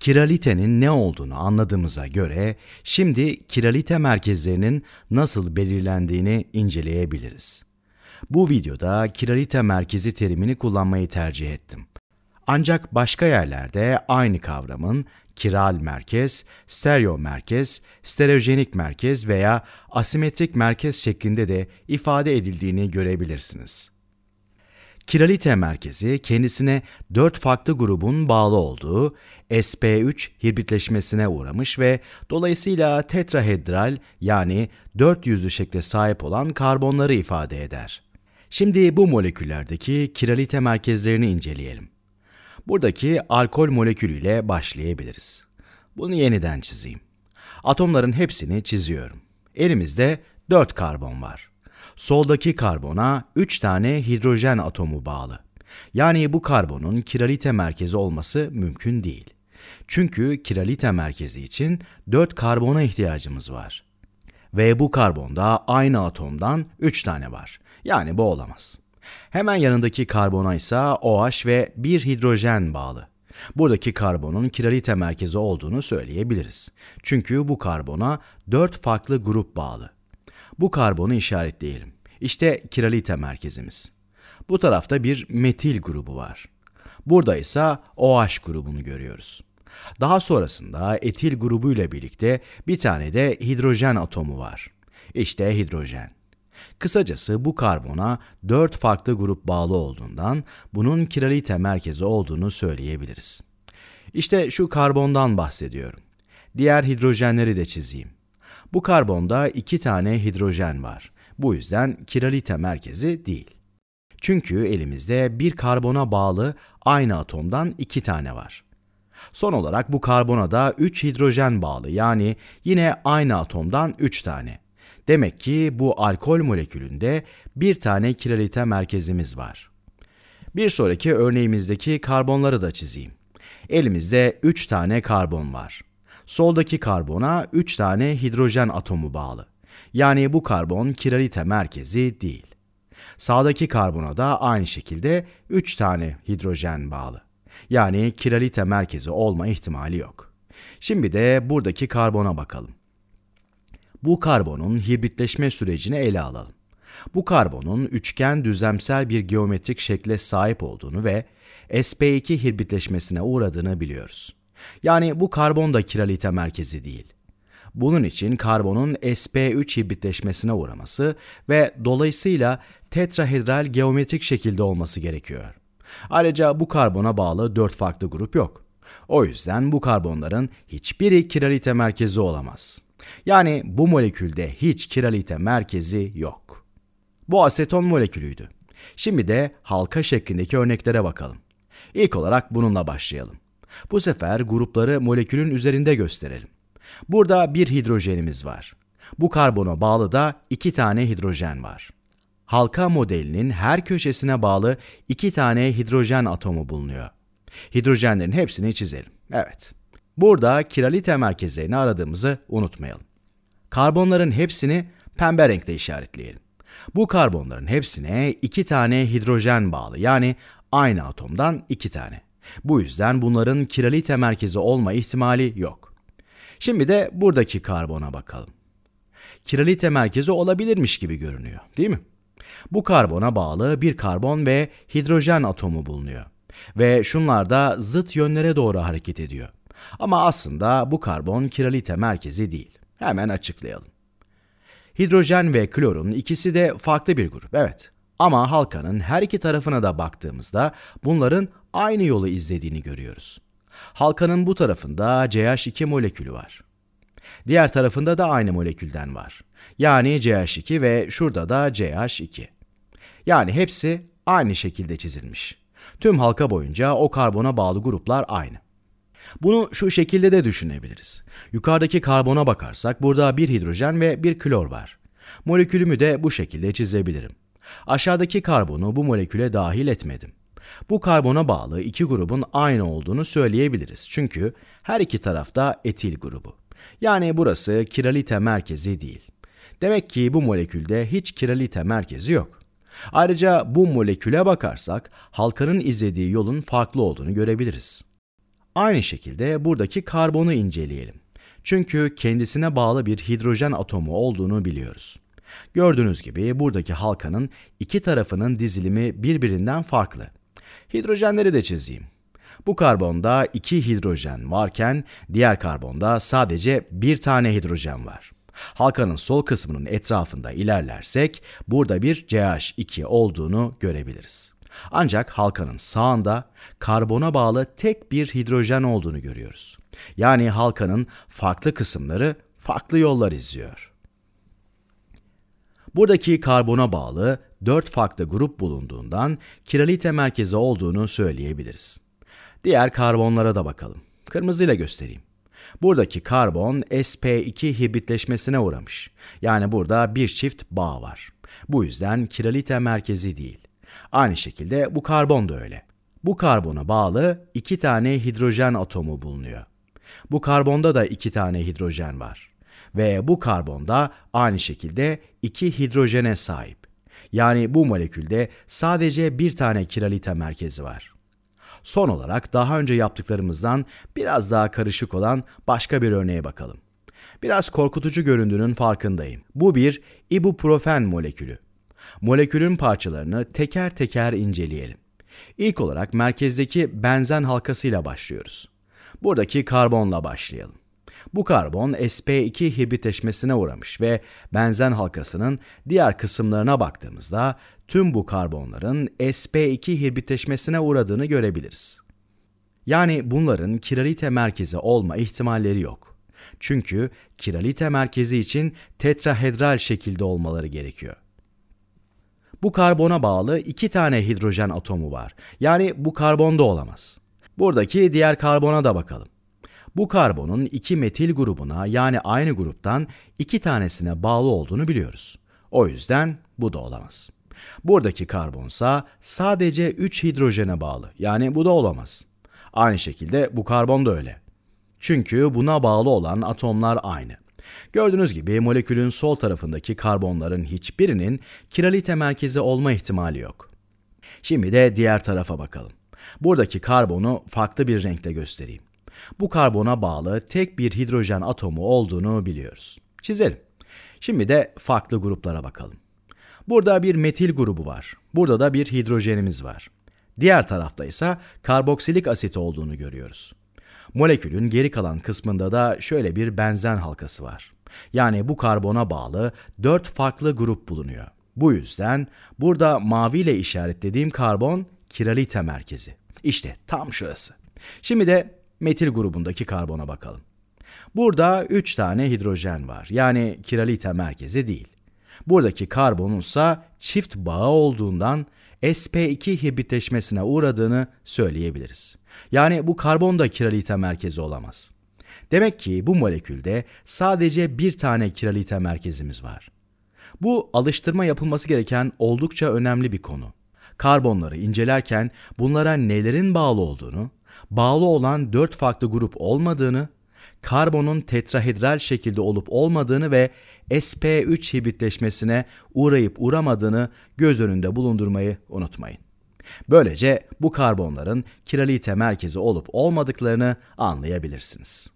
Kiralitenin ne olduğunu anladığımıza göre şimdi kiralite merkezlerinin nasıl belirlendiğini inceleyebiliriz. Bu videoda kiralite merkezi terimini kullanmayı tercih ettim. Ancak başka yerlerde aynı kavramın kiral merkez, stereo merkez, stereojenik merkez veya asimetrik merkez şeklinde de ifade edildiğini görebilirsiniz. Kiralite merkezi kendisine dört farklı grubun bağlı olduğu SP3 hibritleşmesine uğramış ve dolayısıyla tetrahedral yani dört yüzlü şekle sahip olan karbonları ifade eder. Şimdi bu moleküllerdeki kiralite merkezlerini inceleyelim. Buradaki alkol molekülüyle başlayabiliriz. Bunu yeniden çizeyim. Atomların hepsini çiziyorum. Elimizde 4 karbon var soldaki karbona 3 tane hidrojen atomu bağlı. Yani bu karbonun kiralite merkezi olması mümkün değil. Çünkü kiralite merkezi için 4 karbona ihtiyacımız var. Ve bu karbonda aynı atomdan 3 tane var. Yani bu olamaz. Hemen yanındaki karbona ise OH ve bir hidrojen bağlı. Buradaki karbonun kiralite merkezi olduğunu söyleyebiliriz. Çünkü bu karbona 4 farklı grup bağlı. Bu karbonu işaretleyelim. İşte Kiralita merkezimiz. Bu tarafta bir metil grubu var. Burada ise OH grubunu görüyoruz. Daha sonrasında etil grubuyla birlikte bir tane de hidrojen atomu var. İşte hidrojen. Kısacası bu karbona 4 farklı grup bağlı olduğundan bunun kiralite merkezi olduğunu söyleyebiliriz. İşte şu karbondan bahsediyorum. Diğer hidrojenleri de çizeyim. Bu karbonda 2 tane hidrojen var. Bu yüzden kiralite merkezi değil. Çünkü elimizde bir karbona bağlı aynı atomdan iki tane var. Son olarak bu karbona da 3 hidrojen bağlı yani yine aynı atomdan 3 tane. Demek ki bu alkol molekülünde bir tane kiralite merkezimiz var. Bir sonraki örneğimizdeki karbonları da çizeyim. Elimizde 3 tane karbon var. Soldaki karbona 3 tane hidrojen atomu bağlı. Yani bu karbon kiralite merkezi değil. Sağdaki karbona da aynı şekilde 3 tane hidrojen bağlı. Yani kiralite merkezi olma ihtimali yok. Şimdi de buradaki karbona bakalım. Bu karbonun hibritleşme sürecini ele alalım. Bu karbonun üçgen düzlemsel bir geometrik şekle sahip olduğunu ve sp2 hibritleşmesine uğradığını biliyoruz. Yani bu karbon da kiralite merkezi değil. Bunun için karbonun sp3 hibritleşmesine uğraması ve dolayısıyla tetrahedral geometrik şekilde olması gerekiyor. Ayrıca bu karbona bağlı 4 farklı grup yok. O yüzden bu karbonların hiçbiri kiralite merkezi olamaz. Yani bu molekülde hiç kiralite merkezi yok. Bu aseton molekülüydü. Şimdi de halka şeklindeki örneklere bakalım. İlk olarak bununla başlayalım. Bu sefer grupları molekülün üzerinde gösterelim. Burada bir hidrojenimiz var. Bu karbona bağlı da iki tane hidrojen var. Halka modelinin her köşesine bağlı iki tane hidrojen atomu bulunuyor. Hidrojenlerin hepsini çizelim. Evet. Burada kiralite merkezlerini aradığımızı unutmayalım. Karbonların hepsini pembe renkle işaretleyelim. Bu karbonların hepsine iki tane hidrojen bağlı yani aynı atomdan iki tane. Bu yüzden bunların kiralite merkezi olma ihtimali yok. Şimdi de buradaki karbona bakalım. Kiralite merkezi olabilirmiş gibi görünüyor değil mi? Bu karbona bağlı bir karbon ve hidrojen atomu bulunuyor. Ve şunlar da zıt yönlere doğru hareket ediyor. Ama aslında bu karbon kiralite merkezi değil. Hemen açıklayalım. Hidrojen ve klorun ikisi de farklı bir grup, evet. Ama halkanın her iki tarafına da baktığımızda bunların aynı yolu izlediğini görüyoruz. Halkanın bu tarafında CH2 molekülü var. Diğer tarafında da aynı molekülden var. Yani CH2 ve şurada da CH2. Yani hepsi aynı şekilde çizilmiş. Tüm halka boyunca o karbona bağlı gruplar aynı. Bunu şu şekilde de düşünebiliriz. Yukarıdaki karbona bakarsak burada bir hidrojen ve bir klor var. Molekülümü de bu şekilde çizebilirim. Aşağıdaki karbonu bu moleküle dahil etmedim. Bu karbona bağlı iki grubun aynı olduğunu söyleyebiliriz. Çünkü her iki tarafta etil grubu. Yani burası kiralite merkezi değil. Demek ki bu molekülde hiç kiralite merkezi yok. Ayrıca bu moleküle bakarsak halkanın izlediği yolun farklı olduğunu görebiliriz. Aynı şekilde buradaki karbonu inceleyelim. Çünkü kendisine bağlı bir hidrojen atomu olduğunu biliyoruz. Gördüğünüz gibi buradaki halkanın iki tarafının dizilimi birbirinden farklı. Hidrojenleri de çizeyim. Bu karbonda iki hidrojen varken diğer karbonda sadece bir tane hidrojen var. Halkanın sol kısmının etrafında ilerlersek burada bir CH2 olduğunu görebiliriz. Ancak halkanın sağında karbona bağlı tek bir hidrojen olduğunu görüyoruz. Yani halkanın farklı kısımları farklı yollar izliyor. Buradaki karbona bağlı 4 farklı grup bulunduğundan kiralite merkezi olduğunu söyleyebiliriz. Diğer karbonlara da bakalım. Kırmızıyla göstereyim. Buradaki karbon sp2 hibritleşmesine uğramış. Yani burada bir çift bağ var. Bu yüzden kiralite merkezi değil. Aynı şekilde bu karbon da öyle. Bu karbona bağlı iki tane hidrojen atomu bulunuyor. Bu karbonda da iki tane hidrojen var. Ve bu karbonda aynı şekilde iki hidrojene sahip. Yani bu molekülde sadece bir tane kiralite merkezi var. Son olarak daha önce yaptıklarımızdan biraz daha karışık olan başka bir örneğe bakalım. Biraz korkutucu göründüğünün farkındayım. Bu bir ibuprofen molekülü. Molekülün parçalarını teker teker inceleyelim. İlk olarak merkezdeki benzen halkasıyla başlıyoruz. Buradaki karbonla başlayalım. Bu karbon SP2 hibritleşmesine uğramış ve benzen halkasının diğer kısımlarına baktığımızda tüm bu karbonların SP2 hibritleşmesine uğradığını görebiliriz. Yani bunların kiralite merkezi olma ihtimalleri yok. Çünkü kiralite merkezi için tetrahedral şekilde olmaları gerekiyor. Bu karbona bağlı iki tane hidrojen atomu var. Yani bu karbon da olamaz. Buradaki diğer karbona da bakalım bu karbonun iki metil grubuna yani aynı gruptan iki tanesine bağlı olduğunu biliyoruz. O yüzden bu da olamaz. Buradaki karbonsa sadece 3 hidrojene bağlı. Yani bu da olamaz. Aynı şekilde bu karbon da öyle. Çünkü buna bağlı olan atomlar aynı. Gördüğünüz gibi molekülün sol tarafındaki karbonların hiçbirinin kiralite merkezi olma ihtimali yok. Şimdi de diğer tarafa bakalım. Buradaki karbonu farklı bir renkte göstereyim bu karbona bağlı tek bir hidrojen atomu olduğunu biliyoruz. Çizelim. Şimdi de farklı gruplara bakalım. Burada bir metil grubu var. Burada da bir hidrojenimiz var. Diğer tarafta ise karboksilik asit olduğunu görüyoruz. Molekülün geri kalan kısmında da şöyle bir benzen halkası var. Yani bu karbona bağlı 4 farklı grup bulunuyor. Bu yüzden burada maviyle işaretlediğim karbon kiralite merkezi. İşte tam şurası. Şimdi de metil grubundaki karbona bakalım. Burada 3 tane hidrojen var. Yani kiralite merkezi değil. Buradaki karbonunsa çift bağı olduğundan sp2 hibritleşmesine uğradığını söyleyebiliriz. Yani bu karbon da kiralite merkezi olamaz. Demek ki bu molekülde sadece bir tane kiralite merkezimiz var. Bu alıştırma yapılması gereken oldukça önemli bir konu karbonları incelerken bunlara nelerin bağlı olduğunu, bağlı olan dört farklı grup olmadığını, karbonun tetrahedral şekilde olup olmadığını ve sp3 hibritleşmesine uğrayıp uğramadığını göz önünde bulundurmayı unutmayın. Böylece bu karbonların kiralite merkezi olup olmadıklarını anlayabilirsiniz.